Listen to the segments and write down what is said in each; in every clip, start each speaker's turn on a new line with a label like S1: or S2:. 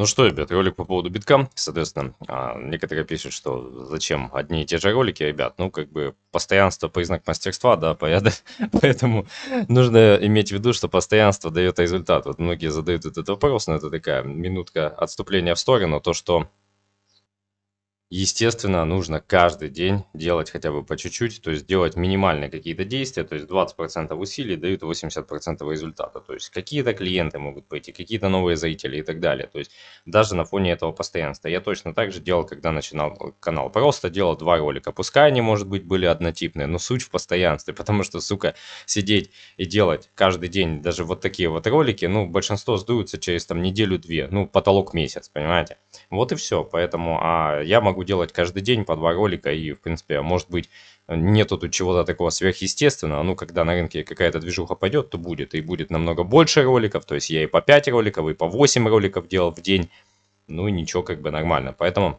S1: Ну что, ребят, ролик по поводу битка, соответственно, а, некоторые пишут, что зачем одни и те же ролики, ребят, ну как бы постоянство признак мастерства, да, поэтому нужно иметь в виду, что постоянство дает результат. Вот многие задают этот вопрос, но это такая минутка отступления в сторону, то, что Естественно, нужно каждый день делать хотя бы по чуть-чуть, то есть делать минимальные какие-то действия, то есть 20% усилий дают 80% результата. То есть какие-то клиенты могут пойти, какие-то новые зрители и так далее. То есть даже на фоне этого постоянства. Я точно так же делал, когда начинал канал. Просто делал два ролика. Пускай они, может быть, были однотипные, но суть в постоянстве. Потому что, сука, сидеть и делать каждый день даже вот такие вот ролики, ну, большинство сдуются через там неделю-две, ну, потолок месяц, понимаете? Вот и все. Поэтому а, я могу могу делать каждый день по два ролика, и, в принципе, может быть, нету тут чего-то такого сверхъестественного. Ну, когда на рынке какая-то движуха пойдет, то будет, и будет намного больше роликов, то есть я и по 5 роликов, и по 8 роликов делал в день, ну и ничего, как бы нормально. Поэтому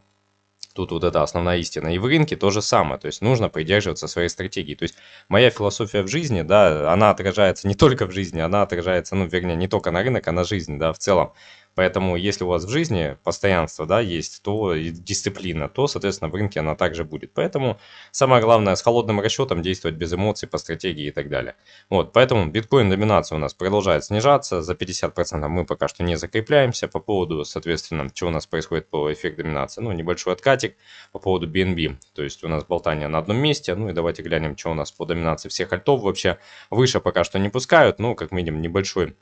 S1: тут вот это основная истина. И в рынке то же самое, то есть нужно придерживаться своей стратегии. То есть моя философия в жизни, да, она отражается не только в жизни, она отражается, ну, вернее, не только на рынок, а на жизнь, да, в целом. Поэтому если у вас в жизни постоянство да, есть, то и дисциплина, то, соответственно, в рынке она также будет. Поэтому самое главное с холодным расчетом действовать без эмоций, по стратегии и так далее. Вот, поэтому биткоин-доминация у нас продолжает снижаться. За 50% мы пока что не закрепляемся. По поводу, соответственно, что у нас происходит по эффекту доминации. Ну, небольшой откатик по поводу BNB. То есть у нас болтание на одном месте. Ну и давайте глянем, что у нас по доминации всех альтов вообще. Выше пока что не пускают, Ну, как минимум небольшой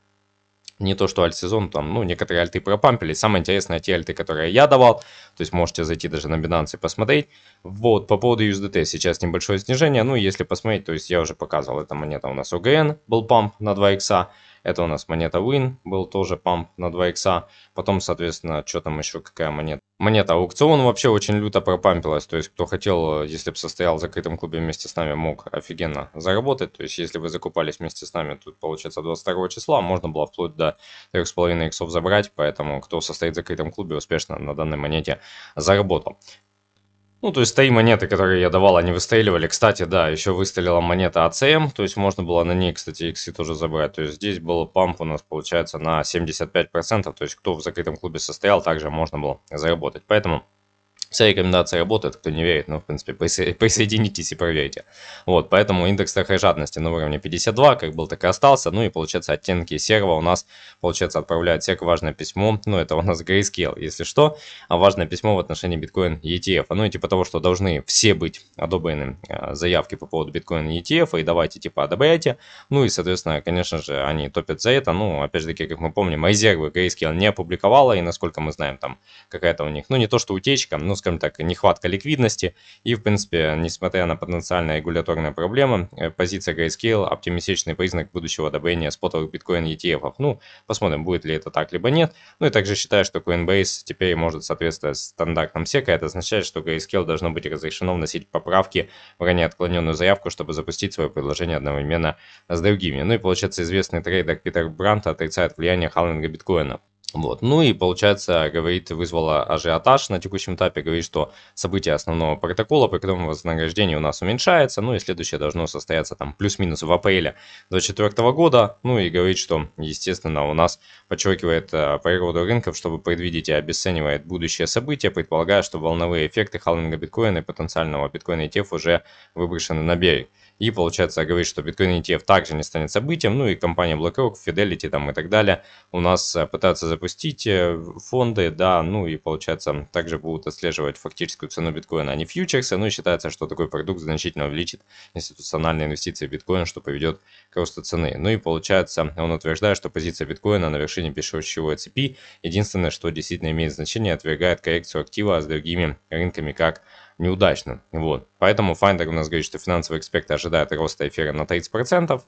S1: не то что альт-сезон, там, ну, некоторые альты пропампили. Самое интересное, те альты, которые я давал, то есть можете зайти даже на Binance и посмотреть. Вот, по поводу USDT сейчас небольшое снижение, ну, если посмотреть, то есть я уже показывал, эта монета у нас OGN, был памп на 2 икса, это у нас монета Win, был тоже памп на 2 икса, потом, соответственно, что там еще, какая монета Монета. Аукцион вообще очень люто пропампилось То есть, кто хотел, если бы состоял в закрытом клубе вместе с нами, мог офигенно заработать. То есть, если вы закупались вместе с нами, тут получается 22 числа, можно было вплоть до 3,5 иксов забрать. Поэтому, кто состоит в закрытом клубе, успешно на данной монете заработал. Ну, то есть три монеты, которые я давал, они выстреливали. Кстати, да, еще выстрелила монета АЦМ, то есть можно было на ней, кстати, иксы тоже забрать. То есть здесь был памп у нас, получается, на 75%, то есть кто в закрытом клубе состоял, также можно было заработать. Поэтому Вся рекомендация работает, кто не верит, ну, в принципе, присо- присоединитесь и проверьте. Вот, поэтому индекс страха и жадности на уровне 52, как был, так и остался. Ну и, получается, оттенки серого у нас, получается, отправляют сек важное письмо. Ну, это у нас Grayscale, если что. А важное письмо в отношении биткоин ETF. Ну и типа того, что должны все быть одобрены а, заявки по поводу биткоин ETF, и давайте, типа, одобряйте. Ну и, соответственно, конечно же, они топят за это. Ну, опять же таки, как мы помним, резервы Grayscale не опубликовала, и, насколько мы знаем, там какая-то у них, ну, не то что утечка, но скажем так, нехватка ликвидности. И, в принципе, несмотря на потенциальные регуляторные проблемы, э, позиция Grayscale – оптимистичный признак будущего одобрения спотовых биткоин ETF. Ну, посмотрим, будет ли это так, либо нет. Ну и также считаю, что Coinbase теперь может соответствовать стандартам SEC. Это означает, что Grayscale должно быть разрешено вносить поправки в ранее отклоненную заявку, чтобы запустить свое предложение одновременно с другими. Ну и получается, известный трейдер Питер Брант отрицает влияние халвинга биткоина. Вот. Ну и получается, говорит, вызвала ажиотаж на текущем этапе, говорит, что событие основного протокола, при котором вознаграждение у нас уменьшается, ну и следующее должно состояться там плюс-минус в апреле 2024 года, ну и говорит, что, естественно, у нас подчеркивает э, природу рынков, чтобы предвидеть и обесценивает будущее событие, предполагая, что волновые эффекты халвинга биткоина и потенциального биткоина ETF уже выброшены на берег. И получается говорит, что Bitcoin ETF также не станет событием. Ну и компания BlackRock, Fidelity там и так далее у нас э, пытаются запустить э, фонды, да, ну и получается также будут отслеживать фактическую цену биткоина, а не фьючерсы. Ну и считается, что такой продукт значительно увеличит институциональные инвестиции в биткоин, что поведет к росту цены. Ну и получается, он утверждает, что позиция биткоина на вершине пищевой цепи единственное, что действительно имеет значение, отвергает коррекцию актива с другими рынками, как неудачно. Вот. Поэтому Finder у нас говорит, что финансовые эксперты ожидают роста эфира на 30%.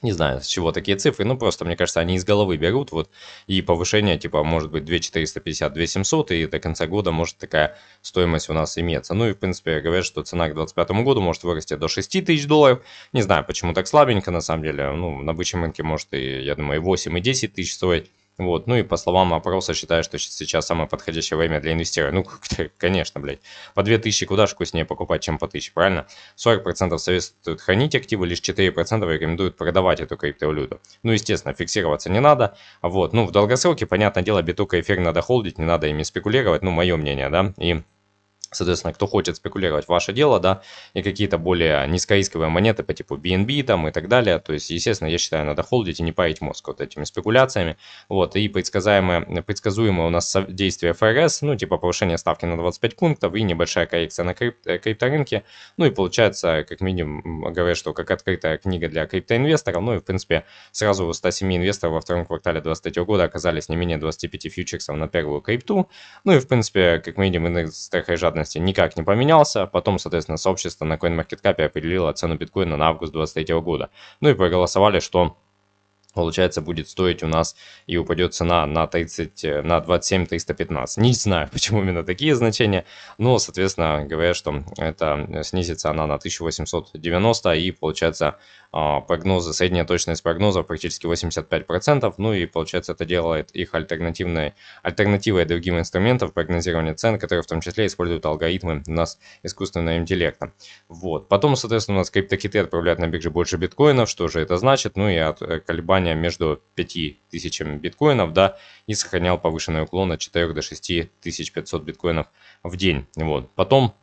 S1: Не знаю, с чего такие цифры, ну просто, мне кажется, они из головы берут, вот, и повышение, типа, может быть, 2450, 2700, и до конца года может такая стоимость у нас иметься. Ну и, в принципе, говорят, что цена к 2025 году может вырасти до 6 тысяч долларов. Не знаю, почему так слабенько, на самом деле, ну, на бычьем рынке может и, я думаю, и 8, и 10 тысяч стоить. Вот. Ну и по словам опроса, считаю, что сейчас самое подходящее время для инвестирования. Ну, конечно, блядь. По 2000 куда же вкуснее покупать, чем по 1000, правильно? 40% советуют хранить активы, лишь 4% рекомендуют продавать эту криптовалюту. Ну, естественно, фиксироваться не надо. Вот. Ну, в долгосроке, понятное дело, битука эфир надо холдить, не надо ими спекулировать. Ну, мое мнение, да. И Соответственно, кто хочет спекулировать ваше дело, да, и какие-то более низкорисковые монеты по типу BNB там и так далее. То есть, естественно, я считаю, надо холдить и не парить мозг вот этими спекуляциями. Вот, и предсказуемые, предсказуемое у нас действие ФРС, ну, типа повышение ставки на 25 пунктов и небольшая коррекция на крип э, крипторынке. Ну и получается, как минимум, говорят, что как открытая книга для криптоинвесторов, ну и, в принципе, сразу 107 инвесторов во втором квартале 2023 года оказались не менее 25 фьючерсов на первую крипту. Ну и, в принципе, как минимум, инвесторы жадно кратности никак не поменялся. Потом, соответственно, сообщество на CoinMarketCap определило цену биткоина на август 2023 года. Ну и проголосовали, что получается, будет стоить у нас и упадет цена на, 30, э, на 27 315. Не знаю, почему именно такие значения, но, соответственно, говорят, что это снизится она на 1890 и, получается, а, прогнозы, средняя точность прогнозов практически 85%, ну и, получается, это делает их альтернативной, альтернативой другим инструментам прогнозирования цен, которые в том числе используют алгоритмы у нас искусственного интеллекта. Вот. Потом, соответственно, у нас криптокиты отправляют на бирже больше биткоинов, что же это значит, ну и от колебаний формирования между 5000 биткоинов, да, и сохранял повышенный уклон от 4 до 6500 биткоинов в день. Вот. Потом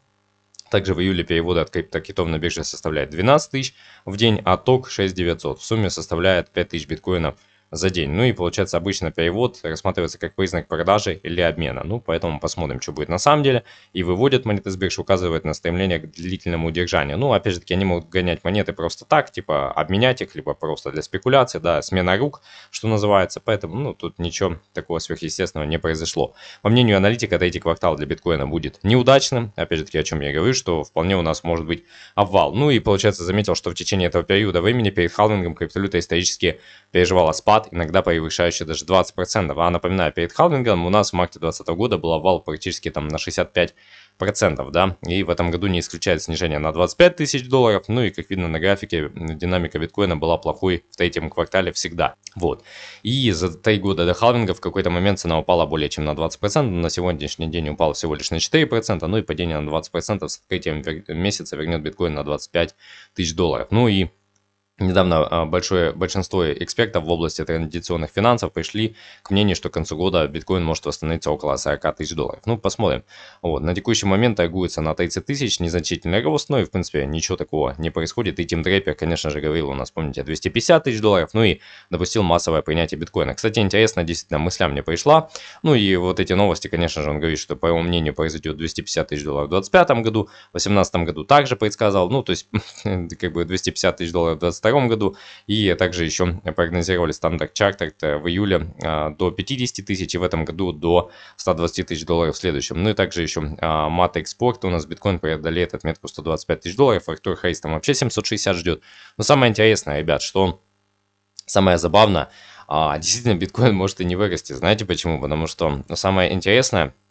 S1: также в июле переводы от криптокитов на бирже составляют 12 тысяч в день, а ток 6900. В сумме составляет 5000 биткоинов за день. Ну и получается обычно перевод рассматривается как признак продажи или обмена. Ну поэтому посмотрим, что будет на самом деле. И выводит монеты с бирж, указывает на стремление к длительному удержанию. Ну опять же таки они могут гонять монеты просто так, типа обменять их, либо просто для спекуляции, да, смена рук, что называется. Поэтому ну тут ничего такого сверхъестественного не произошло. По мнению аналитика, третий квартал для биткоина будет неудачным. Опять же таки о чем я говорю, что вполне у нас может быть обвал. Ну и получается заметил, что в течение этого периода времени перед халвингом криптовалюта исторически переживала спад ват, иногда превышающий даже 20%. А напоминаю, перед халвингом у нас в марте 2020 года был обвал практически там на 65%, да, и в этом году не исключает снижение на 25 тысяч долларов, ну и как видно на графике, динамика биткоина была плохой в третьем квартале всегда, вот. И за три года до халвинга в какой-то момент цена упала более чем на 20%, на сегодняшний день упала всего лишь на 4%, ну и падение на 20% с третьем месяца вернет биткоин на 25 тысяч долларов. Ну и Недавно а, большое большинство экспертов в области традиционных финансов пришли к мнению, что к концу года биткоин может восстановиться около 40 тысяч долларов. Ну, посмотрим. Вот. На текущий момент торгуется на 30 тысяч, незначительный рост, но и, в принципе, ничего такого не происходит. И Тим Дрейпер, конечно же, говорил у нас, помните, 250 тысяч долларов, ну и допустил массовое принятие биткоина. Кстати, интересно, действительно, мысля мне пришла. Ну и вот эти новости, конечно же, он говорит, что, по его мнению, произойдет 250 тысяч долларов в 2025 году, в 2018 году также предсказал. Ну, то есть, как бы 250 тысяч долларов в 2020 2022 году. И также еще прогнозировали стандарт Chartered э, в июле э, до 50 тысяч и в этом году до 120 тысяч долларов в следующем. Ну и также еще э, мата экспорта. У нас биткоин преодолеет отметку 125 тысяч долларов. А Артур Хейс там вообще 760 ждет. Но самое интересное, ребят, что самое забавное, а, действительно биткоин может и не вырасти. Знаете почему? Потому что самое интересное –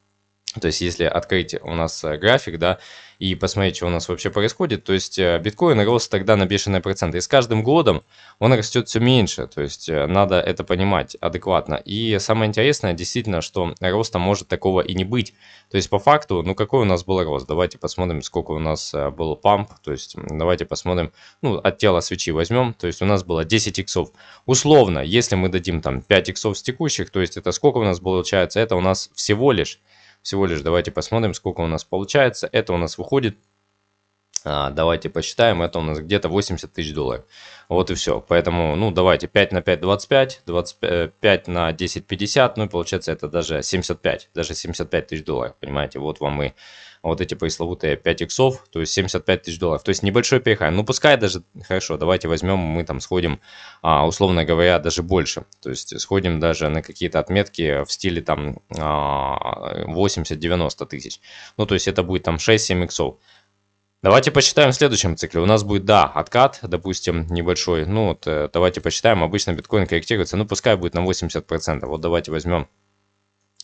S1: то есть, если открыть у нас э, график, да, и посмотреть, что у нас вообще происходит, то есть э, биткоин рос тогда на бешеные проценты. И с каждым годом он растет все меньше, то есть э, надо это понимать адекватно. И самое интересное действительно, что роста может такого и не быть. То есть по факту, ну какой у нас был рост? Давайте посмотрим, сколько у нас был памп, то есть давайте посмотрим, ну от тела свечи возьмем, то есть у нас было 10 иксов. Условно, если мы дадим там 5 иксов с текущих, то есть это сколько у нас получается? Это у нас всего лишь всего лишь давайте посмотрим, сколько у нас получается. Это у нас выходит а, давайте посчитаем, это у нас где-то 80 тысяч долларов. Вот и все. Поэтому, ну, давайте 5 на 5 25, 25 на 10 50, ну получается это даже 75, даже 75 тысяч долларов, понимаете? Вот вам и вот эти пресловутые 5 иксов, то есть 75 тысяч долларов. То есть небольшой перехай. Ну, пускай даже, хорошо, давайте возьмем, мы там сходим, а, условно говоря, даже больше. То есть сходим даже на какие-то отметки в стиле там 80-90 а, тысяч. Ну, то есть это будет там 6-7 иксов. Давайте посчитаем в следующем цикле. У нас будет, да, откат, допустим, небольшой. Ну, вот, э, давайте посчитаем. Обычно биткоин корректируется, ну, пускай будет на 80%. Вот давайте возьмем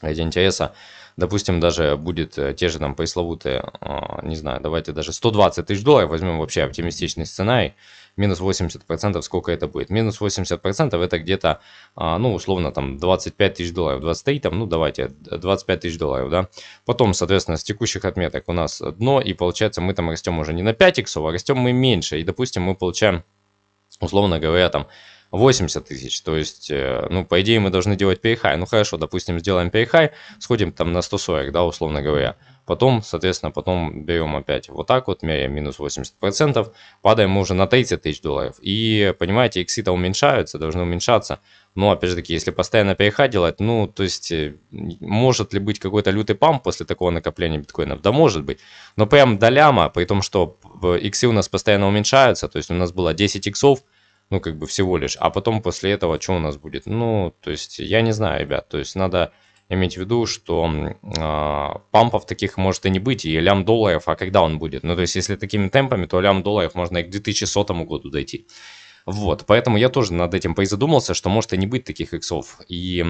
S1: ради интереса, допустим, даже будет э, те же там пресловутые, э, не знаю, давайте даже 120 тысяч долларов, возьмем вообще оптимистичный сценарий, минус 80%, сколько это будет? Минус 80% это где-то, а, ну, условно, там 25 тысяч долларов, 23, там, ну, давайте, 25 тысяч долларов, да. Потом, соответственно, с текущих отметок у нас дно, и получается мы там растем уже не на 5 иксов, а растем мы меньше, и, допустим, мы получаем, условно говоря, там 80 тысяч. То есть, э, ну, по идее, мы должны делать перехай. Ну, хорошо, допустим, сделаем перехай, сходим там на 140, да, условно говоря. Потом, соответственно, потом берем опять вот так вот, меряем минус 80%, падаем мы уже на 30 тысяч долларов. И, понимаете, экси-то уменьшаются, должны уменьшаться. Но, опять же таки, если постоянно перехай делать, ну, то есть, э, может ли быть какой-то лютый памп после такого накопления биткоинов? Да может быть. Но прям до ляма, при том, что э, иксы у нас постоянно уменьшаются, то есть у нас было 10 иксов, ну, как бы всего лишь. А потом после этого что у нас будет? Ну, то есть, я не знаю, ребят. То есть, надо иметь в виду, что э, пампов таких может и не быть, и лям долларов, а когда он будет? Ну, то есть, если такими темпами, то лям долларов можно и к 2100 году дойти. Вот, поэтому я тоже над этим поизадумался, что может и не быть таких иксов. И,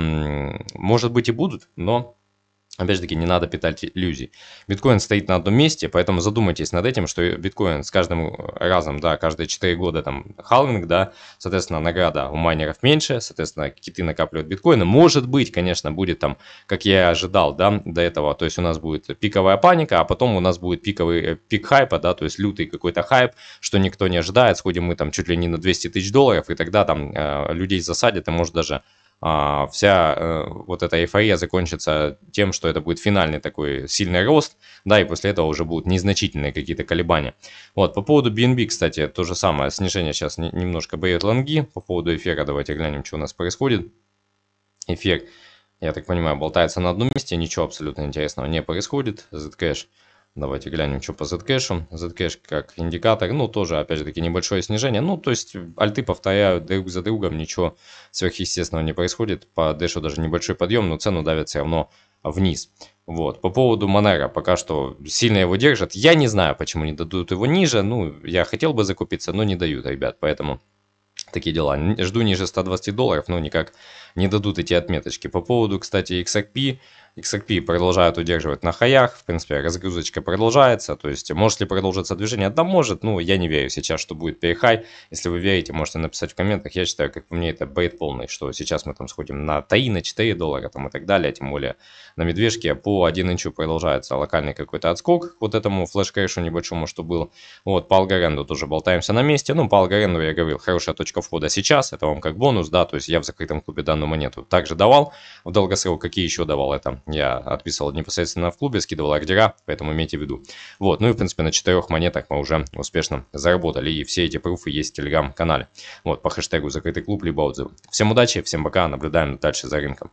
S1: может быть, и будут, но Опять же таки, не надо питать иллюзий. Биткоин стоит на одном месте, поэтому задумайтесь над этим, что биткоин с каждым разом, да, каждые 4 года там халвинг, да, соответственно, награда у майнеров меньше, соответственно, киты накапливают биткоины. Может быть, конечно, будет там, как я и ожидал, да, до этого, то есть у нас будет пиковая паника, а потом у нас будет пиковый, э, пик хайпа, да, то есть лютый какой-то хайп, что никто не ожидает, сходим мы там чуть ли не на 200 тысяч долларов, и тогда там э, людей засадят, и может даже а, вся э, вот эта эйфория закончится тем, что это будет финальный такой сильный рост, да, и после этого уже будут незначительные какие-то колебания. Вот, по поводу BNB, кстати, то же самое, снижение сейчас немножко бреют лонги, по поводу эфира давайте глянем, что у нас происходит. Эфир, я так понимаю, болтается на одном месте, ничего абсолютно интересного не происходит, Zcash – Давайте глянем, что по Zcash. Zcash как индикатор, ну, тоже, опять же таки, небольшое снижение. Ну, то есть, альты повторяют друг за другом, ничего сверхъестественного не происходит. По дэшу даже небольшой подъем, но цену давят все равно вниз. Вот. По поводу Монера, пока что сильно его держат. Я не знаю, почему не дадут его ниже. Ну, я хотел бы закупиться, но не дают, ребят. Поэтому такие дела. Жду ниже 120 долларов, но никак не дадут эти отметочки. По поводу, кстати, XRP, XRP продолжают удерживать на хаях, в принципе, разгрузочка продолжается, то есть может ли продолжиться движение? Да может, ну я не верю сейчас, что будет перехай, если вы верите, можете написать в комментах, я считаю, как по мне, это бейт полный, что сейчас мы там сходим на таи, на 4 доллара там и так далее, тем более на медвежке по 1 инчу продолжается локальный какой-то отскок к вот этому флешкэшу небольшому, что был, вот по алгоренду тоже болтаемся на месте, ну по алгоренду я говорил, хорошая точка входа сейчас, это вам как бонус, да, то есть я в закрытом клубе данную монету также давал, в долгосрок какие еще давал это я отписывал непосредственно в клубе, скидывал ордера, поэтому имейте в виду. Вот, ну и в принципе на четырех монетах мы уже успешно заработали. И все эти пруфы есть в телеграм-канале. Вот, по хэштегу закрытый клуб, либо отзывы. Всем удачи, всем пока, наблюдаем дальше за рынком.